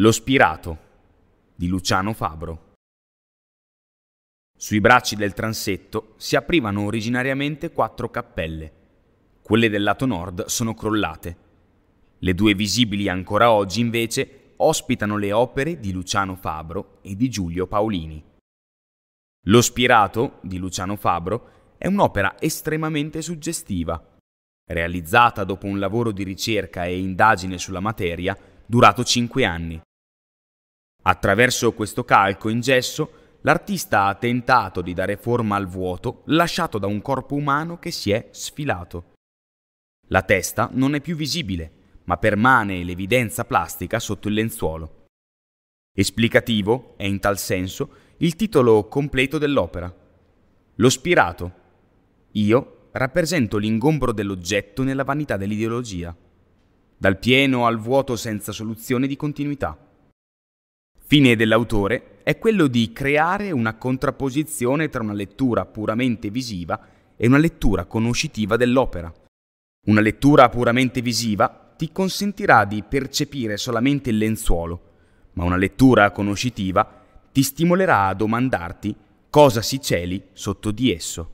Lo spirato di Luciano Fabro. Sui bracci del transetto si aprivano originariamente quattro cappelle. Quelle del lato nord sono crollate. Le due visibili ancora oggi invece ospitano le opere di Luciano Fabro e di Giulio Paolini. Lo spirato di Luciano Fabro è un'opera estremamente suggestiva, realizzata dopo un lavoro di ricerca e indagine sulla materia durato cinque anni. Attraverso questo calco in gesso, l'artista ha tentato di dare forma al vuoto lasciato da un corpo umano che si è sfilato. La testa non è più visibile, ma permane l'evidenza plastica sotto il lenzuolo. Esplicativo è in tal senso il titolo completo dell'opera. Lo spirato. Io rappresento l'ingombro dell'oggetto nella vanità dell'ideologia. Dal pieno al vuoto senza soluzione di continuità. Fine dell'autore è quello di creare una contrapposizione tra una lettura puramente visiva e una lettura conoscitiva dell'opera. Una lettura puramente visiva ti consentirà di percepire solamente il lenzuolo, ma una lettura conoscitiva ti stimolerà a domandarti cosa si celi sotto di esso.